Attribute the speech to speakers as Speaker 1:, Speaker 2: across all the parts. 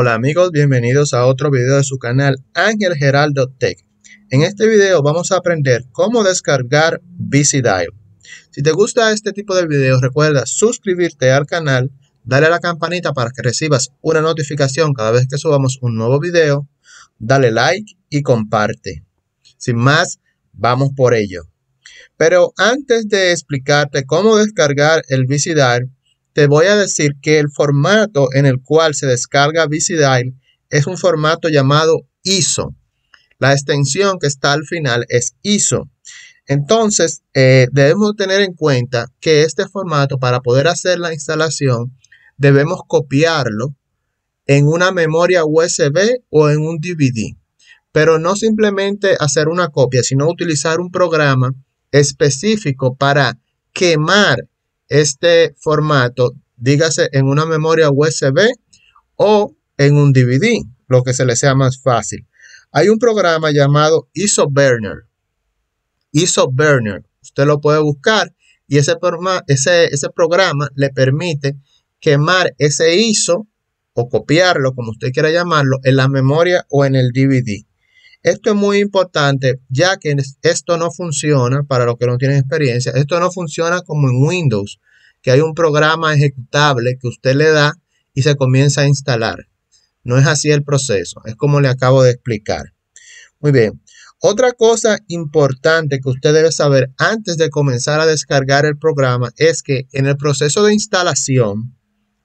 Speaker 1: Hola amigos, bienvenidos a otro video de su canal Ángel Geraldo Tech. En este video vamos a aprender cómo descargar Dial Si te gusta este tipo de videos, recuerda suscribirte al canal, dale a la campanita para que recibas una notificación cada vez que subamos un nuevo video, dale like y comparte. Sin más, vamos por ello. Pero antes de explicarte cómo descargar el Dial te voy a decir que el formato en el cual se descarga Visidial es un formato llamado ISO. La extensión que está al final es ISO. Entonces, eh, debemos tener en cuenta que este formato, para poder hacer la instalación, debemos copiarlo en una memoria USB o en un DVD. Pero no simplemente hacer una copia, sino utilizar un programa específico para quemar este formato, dígase en una memoria USB o en un DVD, lo que se le sea más fácil. Hay un programa llamado ISO ISO Burner. usted lo puede buscar y ese programa le permite quemar ese ISO o copiarlo, como usted quiera llamarlo, en la memoria o en el DVD. Esto es muy importante, ya que esto no funciona para los que no tienen experiencia. Esto no funciona como en Windows, que hay un programa ejecutable que usted le da y se comienza a instalar. No es así el proceso, es como le acabo de explicar. Muy bien. Otra cosa importante que usted debe saber antes de comenzar a descargar el programa es que en el proceso de instalación,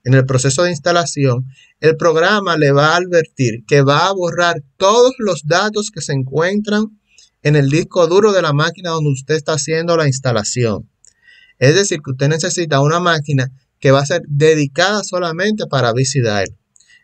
Speaker 1: en el proceso de instalación, el programa le va a advertir que va a borrar todos los datos que se encuentran en el disco duro de la máquina donde usted está haciendo la instalación. Es decir, que usted necesita una máquina que va a ser dedicada solamente para visitar.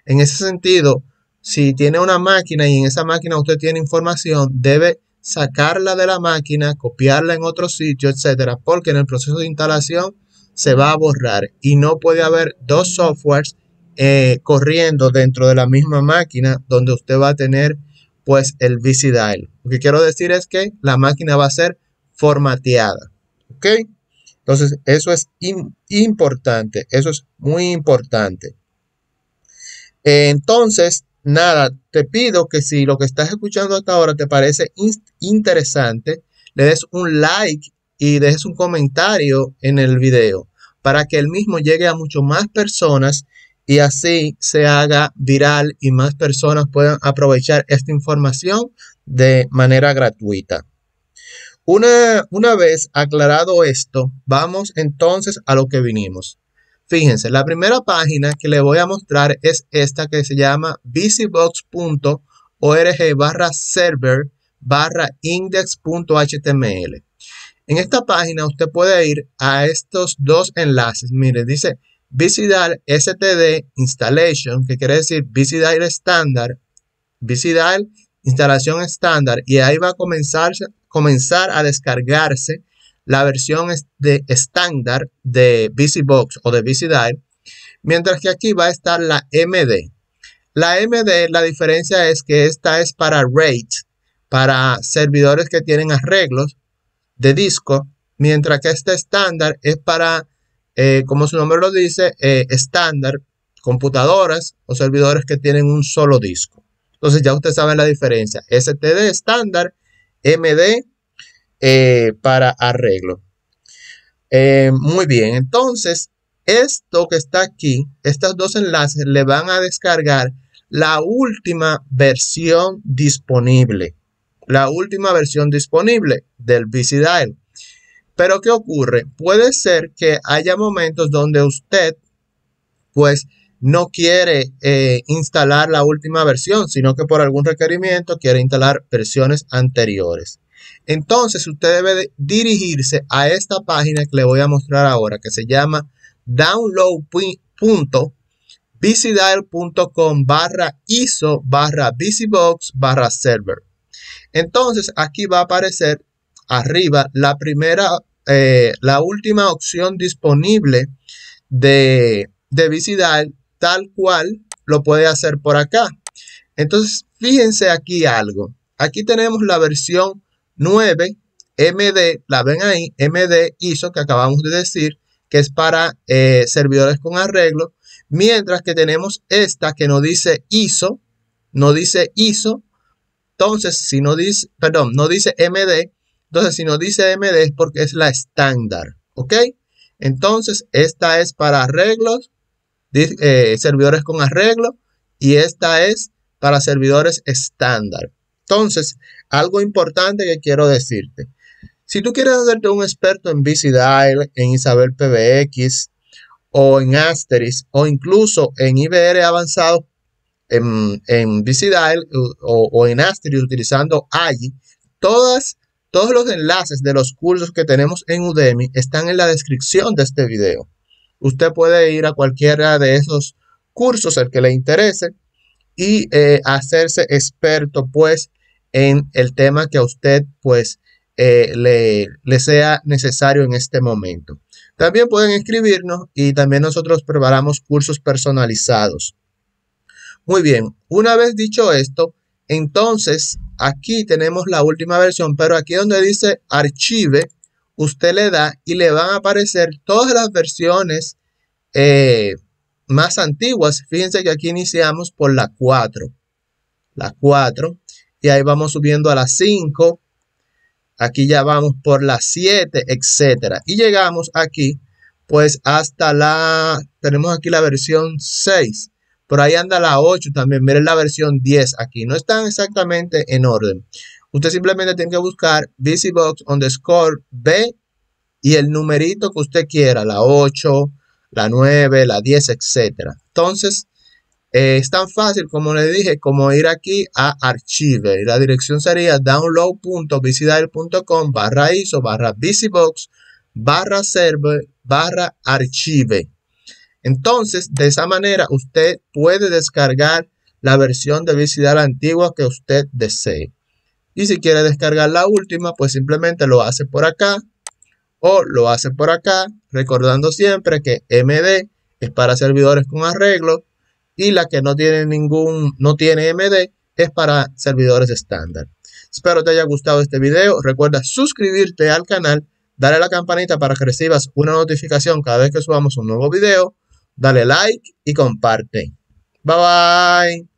Speaker 1: En ese sentido, si tiene una máquina y en esa máquina usted tiene información, debe sacarla de la máquina, copiarla en otro sitio, etcétera, porque en el proceso de instalación se va a borrar y no puede haber dos softwares eh, corriendo dentro de la misma máquina donde usted va a tener pues el VC Dial. Lo que quiero decir es que la máquina va a ser formateada. ¿Ok? Entonces, eso es importante. Eso es muy importante. entonces, nada, te pido que si lo que estás escuchando hasta ahora te parece interesante, le des un like y dejes un comentario en el video para que el mismo llegue a mucho más personas y así se haga viral y más personas puedan aprovechar esta información de manera gratuita. Una, una vez aclarado esto, vamos entonces a lo que vinimos. Fíjense, la primera página que le voy a mostrar es esta que se llama busybox.org barra server barra index.html. En esta página usted puede ir a estos dos enlaces. Mire, dice VisiDAL STD Installation, que quiere decir VisiDAL estándar, VisiDAL instalación estándar, y ahí va a comenzar, a descargarse la versión de estándar de VisiBox o de VisiDAL, mientras que aquí va a estar la MD. La MD, la diferencia es que esta es para RAID, para servidores que tienen arreglos, de disco, mientras que este estándar es para, eh, como su nombre lo dice, eh, estándar, computadoras o servidores que tienen un solo disco. Entonces ya usted sabe la diferencia. STD estándar, MD eh, para arreglo. muy bien, entonces esto que está aquí, estos dos enlaces le van a descargar la última versión disponible la última versión disponible del BCDial. Pero ¿qué ocurre? Puede ser que haya momentos donde usted pues no quiere eh, instalar la última versión, sino que por algún requerimiento quiere instalar versiones anteriores. Entonces usted debe dirigirse a esta página que le voy a mostrar ahora, que se llama download.bcdial.com barra ISO barra BCBox barra server. Entonces aquí va a aparecer arriba la primera, eh, la última opción disponible de, de VisiDal tal cual lo puede hacer por acá. Entonces fíjense aquí algo. Aquí tenemos la versión 9 MD, la ven ahí, MD ISO que acabamos de decir, que es para eh, servidores con arreglo, mientras que tenemos esta que no dice ISO, no dice ISO, entonces, si no dice, perdón, no dice MD, entonces si no dice MD es porque es la estándar, ¿ok? Entonces, esta es para arreglos, eh, servidores con arreglo, y esta es para servidores estándar. Entonces, algo importante que quiero decirte. Si tú quieres hacerte un experto en Dial, en Isabel PBX, o en asteris o incluso en IBR avanzados, en, en eh, o, en Astri utilizando AI todas, todos los enlaces de los cursos que tenemos en Udemy están en la descripción de este video. Usted puede ir a cualquiera de esos cursos, el que le interese, y eh, hacerse experto, pues, en el tema que a usted, pues, eh, le, le sea necesario en este momento. También pueden escribirnos y también nosotros preparamos cursos personalizados. Muy bien, una vez dicho esto, entonces aquí tenemos la última versión, pero aquí donde dice archive, usted le da y le van a aparecer todas las versiones eh, más antiguas. Fíjense que aquí iniciamos por la 4, la 4, y ahí vamos subiendo a la 5, aquí ya vamos por la 7, etcétera. Y llegamos aquí, pues hasta la, tenemos aquí la versión 6. Por ahí anda la 8 también. Miren la versión 10 aquí. No están exactamente en orden. Usted simplemente tiene que buscar VisiBox underscore B y el numerito que usted quiera. La 8, la 9, la 10, etc. Entonces, eh, es tan fácil, como le dije, como ir aquí a Archive. Y la dirección sería download.visidal.com barra ISO barra VisiBox barra server barra archive. Entonces, de esa manera, usted puede descargar la versión de visual antigua que usted desee. Y si quiere descargar la última, pues simplemente lo hace por acá o lo hace por acá, recordando siempre que MD es para servidores con arreglo y la que no tiene ningún, no tiene MD es para servidores estándar. Espero te haya gustado este video. Recuerda suscribirte al canal, darle a la campanita para que recibas una notificación cada vez que subamos un nuevo video dale like y comparte. Bye bye.